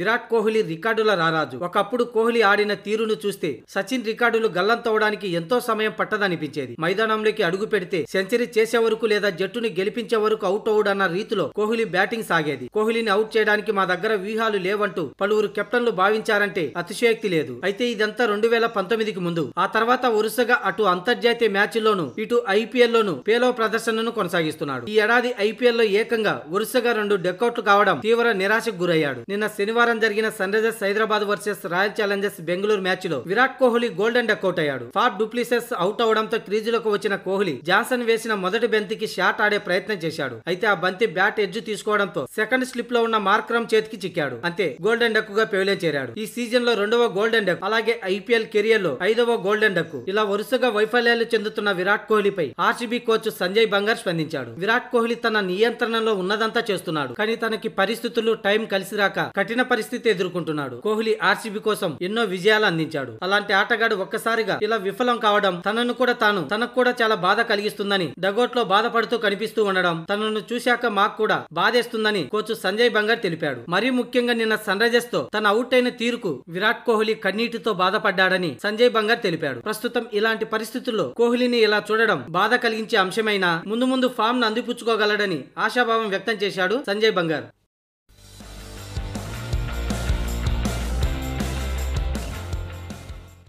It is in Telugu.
విరాట్ కోహ్లీ రికార్డుల రారాజు ఒకప్పుడు కోహ్లీ ఆడిన తీరును చూస్తే సచిన్ రికార్డులు గల్లంతవడానికి ఎంతో సమయం పట్టదనిపించేది మైదానంలోకి అడుగు పెడితే సెంచరీ చేసే వరకు లేదా జట్టును గెలిపించే వరకు అవుట్ అవుడన్న రీతిలో కోహ్లీ బ్యాటింగ్ సాగేది కోహ్లీని అవుట్ చేయడానికి మా దగ్గర వ్యూహాలు లేవంటూ పలువురు కెప్టెన్లు భావించారంటే అతిశయోక్తి లేదు అయితే ఇదంతా రెండు వేల పంతొమ్మిదికి ముందు ఆ తర్వాత వరుసగా అటు అంతర్జాతీయ మ్యాచ్ల్లోనూ ఇటు ఐపీఎల్లోనూ పేలో ప్రదర్శనను కొనసాగిస్తున్నాడు ఈ ఏడాది ఐపీఎల్లో ఏకంగా వరుసగా రెండు డెకౌట్లు కావడం తీవ్ర నిరాశకు గురయ్యాడు నిన్న శనివారం శనివారం జరిగిన Sunrisers Hyderabad versus Royal Challengers Bengaluru match లో విరాట్ కోహ్లీ గోల్డెన్ డక్అౌట్ అయ్యాడు ఫార్ డూప్లిసెస్ అవుట్ అవడంతో క్రీజులకు వచ్చిన కోహ్లీ జాన్సన్ వేసిన మొదటి బంతికి షాట్ ఆడే ప్రయత్నం చేశాడు అయితే ఆ బంతి బ్యాట్ ఎడ్జ్ తీసుకోవడంతో సెకండ్ స్లిప్ లో ఉన్న మార్క్రమ్ చేతికి చిక్కాడు అంతే గోల్డెన్ డక్ గా పేలే చేరాడు ఈ సీజన్ లో రెండవ గోల్డెన్ డక్ అలాగే ఐపీఎల్ కెరియర్ లో ఐదవ గోల్డెన్ డక్ ఇలా వరుసగా వైఫల్యాలు చెందుతున్న విరాట్ కోహ్లీపై ఆర్సీబీ కోచ్ సంజయ్ బంగార్ స్పందించాడు విరాట్ కోహ్లీ తన నియంత్రణలో ఉన్నదంతా చేస్తున్నాడు కానీ తనకి పరిస్థితులు టైం కలిసి రాక కఠిన పరిస్థితి ఎదుర్కొంటున్నాడు కోహ్లీ ఆర్సీబీ కోసం ఎన్నో విజయాలు అందించాడు అలాంటి ఆటగాడు ఒక్కసారిగా ఇలా విఫలం కావడం తనను కూడా తాను తనకు కూడా చాలా బాధ కలిగిస్తుందని డగోట్ లో బాధపడుతూ కనిపిస్తూ ఉండడం తనను చూశాక మాకు కూడా బాధేస్తుందని కోచ్ సంజయ్ బంగర్ తెలిపాడు మరీ ముఖ్యంగా నిన్న సన్ రైజర్స్ తో తన అవుట్ అయిన తీరుకు విరాట్ కోహ్లీ కన్నీటితో బాధపడ్డాడని సంజయ్ బంగర్ తెలిపాడు ప్రస్తుతం ఇలాంటి పరిస్థితుల్లో కోహ్లీని ఇలా చూడడం బాధ కలిగించే అంశమైనా ముందు ముందు ఫామ్ ను అందిపుచ్చుకోగలడని ఆశాభావం వ్యక్తం చేశాడు సంజయ్ బంగార్